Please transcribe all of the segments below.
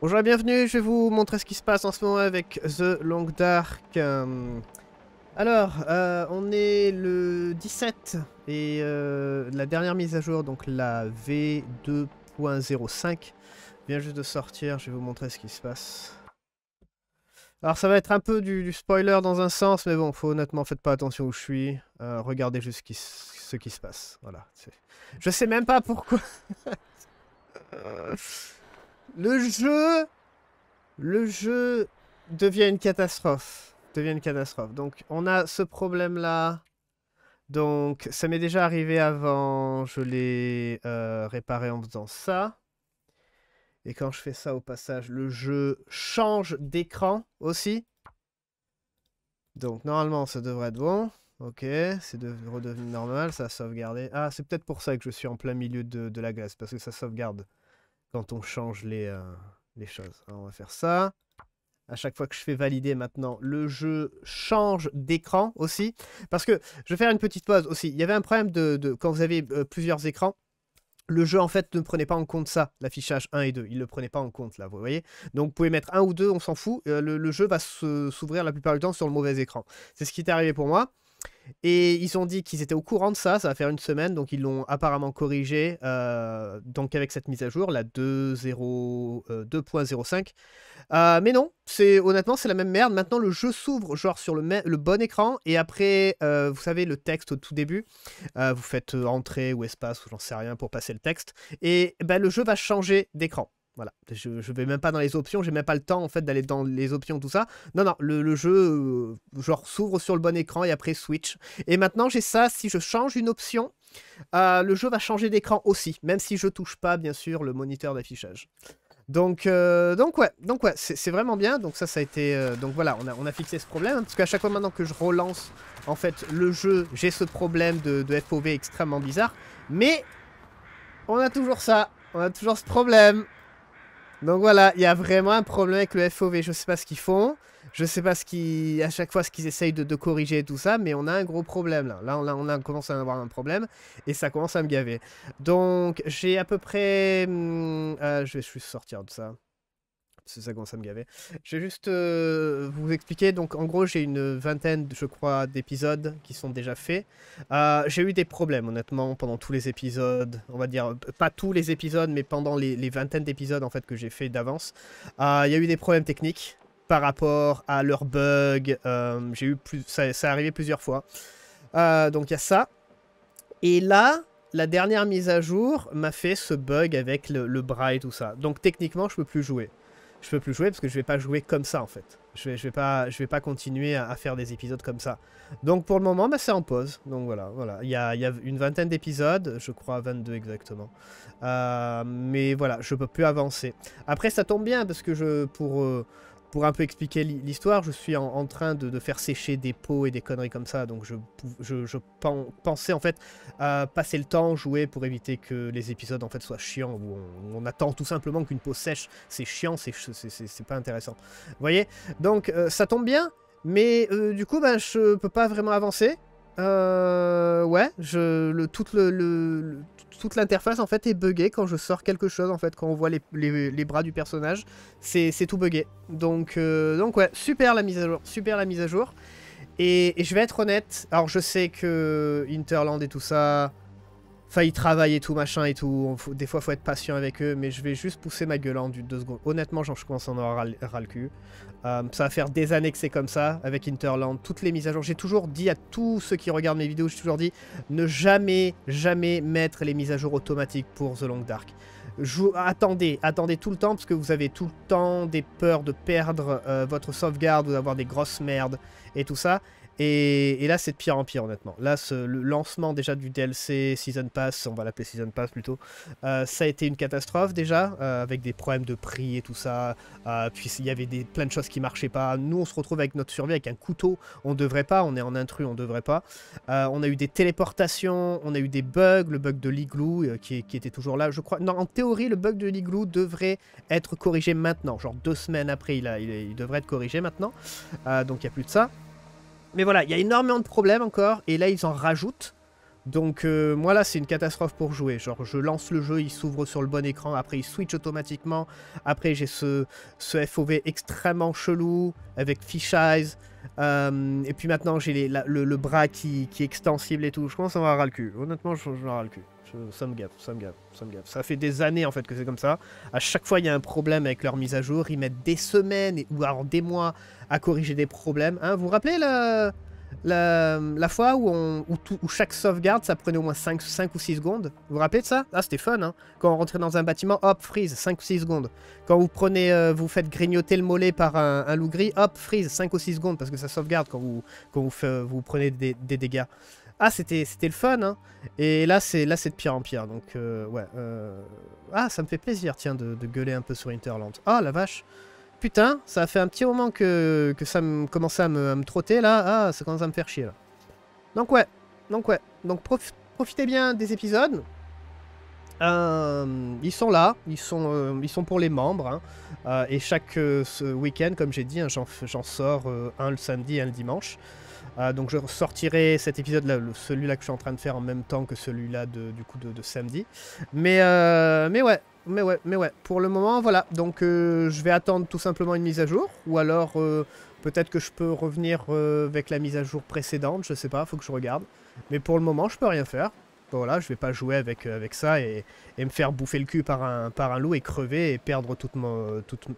Bonjour et bienvenue, je vais vous montrer ce qui se passe en ce moment avec The Long Dark. Euh, alors, euh, on est le 17 et euh, la dernière mise à jour, donc la V2.05, vient juste de sortir, je vais vous montrer ce qui se passe. Alors ça va être un peu du, spoiler dans un sens, mais bon, faut honnêtement, faites pas attention où je suis, regardez juste ce qui, se passe, voilà. Je sais même pas pourquoi Le jeu... Le jeu devient une catastrophe. Devient une catastrophe. Donc, on a ce problème-là. Donc, ça m'est déjà arrivé avant. Je l'ai euh, réparé en faisant ça. Et quand je fais ça au passage, le jeu change d'écran aussi. Donc, normalement, ça devrait être bon. Ok, c'est redevenu normal, ça a sauvegardé. Ah, c'est peut-être pour ça que je suis en plein milieu de, de la glace, parce que ça sauvegarde quand on change les, euh, choses. on va faire ça. À chaque fois que je fais valider maintenant, le jeu change d'écran aussi. Parce que je vais faire une petite pause aussi. Il y avait un problème de, quand vous avez euh, plusieurs écrans. Le jeu en fait ne prenait pas en compte ça, l'affichage 1 et 2. Il ne le prenait pas en compte là, vous voyez. Donc vous pouvez mettre un ou deux, on s'en fout. Euh, le, le, jeu va s'ouvrir la plupart du temps sur le mauvais écran. C'est ce qui est arrivé pour moi. Et ils ont dit qu'ils étaient au courant de ça, ça va faire une semaine, donc ils l'ont apparemment corrigé. Euh, donc avec cette mise à jour, la 2.05. Euh, euh, mais non, c'est honnêtement c'est la même merde. Maintenant le jeu s'ouvre genre sur le, bon écran et après vous savez le texte au tout début, vous faites entrée ou espace ou j'en sais rien pour passer le texte et ben, le jeu va changer d'écran. Voilà, je, ne vais même pas dans les options, j'ai même pas le temps en fait d'aller dans les options, tout ça. Non, non, le, jeu, euh, genre, s'ouvre sur le bon écran et après switch. Et maintenant, j'ai ça, si je change une option, euh, le jeu va changer d'écran aussi, même si je touche pas, bien sûr, le moniteur d'affichage. Donc, euh, donc ouais, donc ouais, c'est vraiment bien. Donc ça, ça a été, donc voilà, on a, on a, fixé ce problème hein, parce qu'à chaque fois maintenant que je relance, en fait, le jeu, j'ai ce problème de, de, FOV extrêmement bizarre. Mais on a toujours ça, on a toujours ce problème. Donc voilà, il y a vraiment un problème avec le FOV. Je sais pas ce qu'ils font. Je sais pas ce à chaque fois ce qu'ils essayent de, corriger et tout ça, mais on a un gros problème là. Là, on, commence à avoir un problème et ça commence à me gaver. Donc j'ai à peu près, hmm, euh, je vais juste sortir de ça. C'est ça qu'on ça me gaver. Je vais juste euh, vous expliquer. Donc, en gros, j'ai une vingtaine, je crois, d'épisodes qui sont déjà faits. Euh, j'ai eu des problèmes, honnêtement, pendant tous les épisodes. On va dire, pas tous les épisodes, mais pendant les, vingtaines d'épisodes, en fait, que j'ai fait d'avance. Euh, il y a eu des problèmes techniques par rapport à leurs bugs. j'ai eu plus... Ça, ça arrivé plusieurs fois. donc, il y a ça. Et là, la dernière mise à jour m'a fait ce bug avec le, le bras et tout ça. Donc techniquement, je peux plus jouer je peux plus jouer parce que je vais pas jouer comme ça en fait. Je vais, vais pas, je vais pas continuer à, faire des épisodes comme ça. Donc pour le moment, bah, c'est en pause. Donc voilà, voilà. Il y a, une vingtaine d'épisodes, je crois 22 exactement. Euh, mais voilà, je peux plus avancer. Après, ça tombe bien parce que je, pour euh, pour un peu expliquer l'histoire, je suis en, train de, faire sécher des pots et des conneries comme ça, donc je, pensais en fait à passer le temps jouer pour éviter que les épisodes en fait soient chiants, où on, attend tout simplement qu'une peau sèche, c'est chiant, c'est pas intéressant. Vous voyez Donc euh, ça tombe bien, mais euh, du coup ben, je peux pas vraiment avancer, euh, ouais, je, le, toute le, toute l'interface en fait est buggée quand je sors quelque chose en fait, quand on voit les, bras du personnage, c'est tout buggé. Donc, euh, donc ouais, super la mise à jour, super la mise à jour. et, je vais être honnête, alors je sais que Interland et tout ça, Enfin, ils travaillent et tout, machin et tout. des fois, faut être patient avec eux, mais je vais juste pousser ma gueule en deux secondes. Honnêtement, genre, je commence à en avoir ras, le cul. Euh, ça va faire des années que c'est comme ça avec Interland. Toutes les mises à jour. J'ai toujours dit à tous ceux qui regardent mes vidéos, je toujours dit ne jamais, jamais mettre les mises à jour automatiques pour The Long Dark. attendez, attendez tout le temps parce que vous avez tout le temps des peurs de perdre euh, votre sauvegarde ou d'avoir des grosses merdes et tout ça. Et, là, c'est de pire en pire, honnêtement. Là, le lancement déjà du DLC Season Pass, on va l'appeler Season Pass plutôt, euh, ça a été une catastrophe déjà, euh, avec des problèmes de prix et tout ça. Euh, puis il y avait plein de choses qui marchaient pas. Nous, on se retrouve avec notre survie avec un couteau. On devrait pas, on est en intrus, on devrait pas. on a eu des téléportations, on a eu des bugs, le bug de l'igloo qui, était toujours là, je crois. Non, en théorie, le bug de l'igloo devrait être corrigé maintenant. Genre deux semaines après, il, il, il devrait être corrigé maintenant. donc il n'y a plus de ça mais voilà, il y a énormément de problèmes encore, et là ils en rajoutent. Donc euh, moi là c'est une catastrophe pour jouer, genre je lance le jeu, il s'ouvre sur le bon écran, après il switch automatiquement, après j'ai ce, ce FOV extrêmement chelou avec fish eyes, euh, et puis maintenant j'ai le, le, bras qui, qui, est extensible et tout, je commence à avoir ras le cul, honnêtement je, je ras le cul. Je, ça gaffe, me gaffe, me Ça fait des années en fait que c'est comme ça. À chaque fois, il y a un problème avec leur mise à jour. Ils mettent des semaines ou alors des mois à corriger des problèmes. Hein, vous vous rappelez la, la, fois où, on, chaque sauvegarde, ça prenait au moins 5, ou 6 secondes Vous vous rappelez de ça Ah, c'était fun, hein. Quand on rentrait dans un bâtiment, hop, freeze, 5 ou 6 secondes. Quand vous prenez, euh, vous faites grignoter le mollet par un, loup gris, hop, freeze, 5 ou 6 secondes, parce que ça sauvegarde quand vous, quand vous, vous prenez des, des dégâts. Ah, c'était le fun, hein Et là, c'est de pire en pire, donc euh, ouais. Euh, ah, ça me fait plaisir, tiens, de, gueuler un peu sur Interland. Ah, la vache Putain, ça a fait un petit moment que, ça me commençait à me, à trotter, là. Ah, ça commence à me faire chier, là. Donc ouais, donc ouais. Donc profitez bien des épisodes. Euh, ils sont là, ils sont, ils sont pour les membres. Hein. et chaque week-end, comme j'ai dit, hein, j'en sors un le samedi et un le dimanche. Euh, donc je sortirai cet épisode, là celui-là que je suis en train de faire en même temps que celui-là du coup de, samedi. Mais, euh, mais ouais, mais ouais, mais ouais. Pour le moment, voilà. Donc euh, je vais attendre tout simplement une mise à jour. Ou alors peut-être que je peux revenir avec la mise à jour précédente. Je sais pas, faut que je regarde. Mais pour le moment, je peux rien faire. Je voilà, je vais pas jouer avec, euh, avec ça et, me faire bouffer le cul par un, par un loup et crever et perdre toute,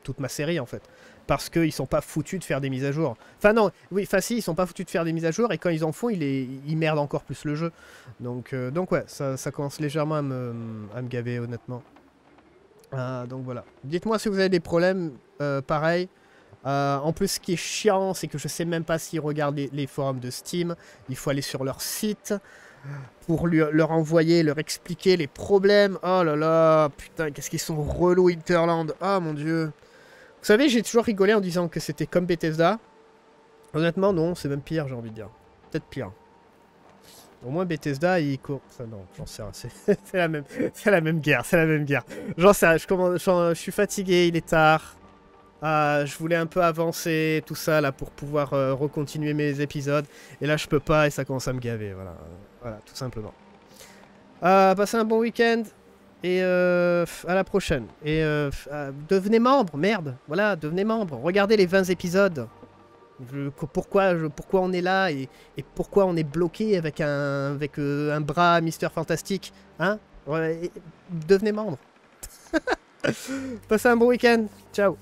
toute, ma série en fait. Parce qu'ils ne sont pas foutus de faire des mises à jour. Enfin non, oui, enfin ils sont pas foutus de faire des mises à jour et quand ils en font, ils, les, ils merdent encore plus le jeu. Donc, euh, donc ouais, ça, commence légèrement à me, gaver honnêtement. Euh, donc voilà. Dites-moi si vous avez des problèmes euh, pareils. en plus, ce qui est chiant, c'est que je sais même pas s'ils regardent les, forums de Steam. Il faut aller sur leur site pour leur envoyer, leur expliquer les problèmes. Oh là là, putain, qu'est-ce qu'ils sont relous Interland. Ah oh, mon dieu. Vous savez, j'ai toujours rigolé en disant que c'était comme Bethesda. Honnêtement, non, c'est même pire, j'ai envie de dire. Peut-être pire. Au moins Bethesda, il court. non, j'en sais rien. C'est la même, c'est la même guerre, c'est la même guerre. J'en sais rien. Je, je suis fatigué, il est tard. Euh, je voulais un peu avancer, tout ça, là, pour pouvoir euh, recontinuer mes épisodes. Et là, je peux pas et ça commence à me gaver, voilà. Voilà, tout simplement. Euh, passez un bon week-end et à la prochaine. Et devenez membre, merde, voilà, devenez membre. Regardez les 20 épisodes. pourquoi, pourquoi on est là et, pourquoi on est bloqué avec un, avec, un bras Mister Fantastique, hein Devenez membre. passez un bon week-end, ciao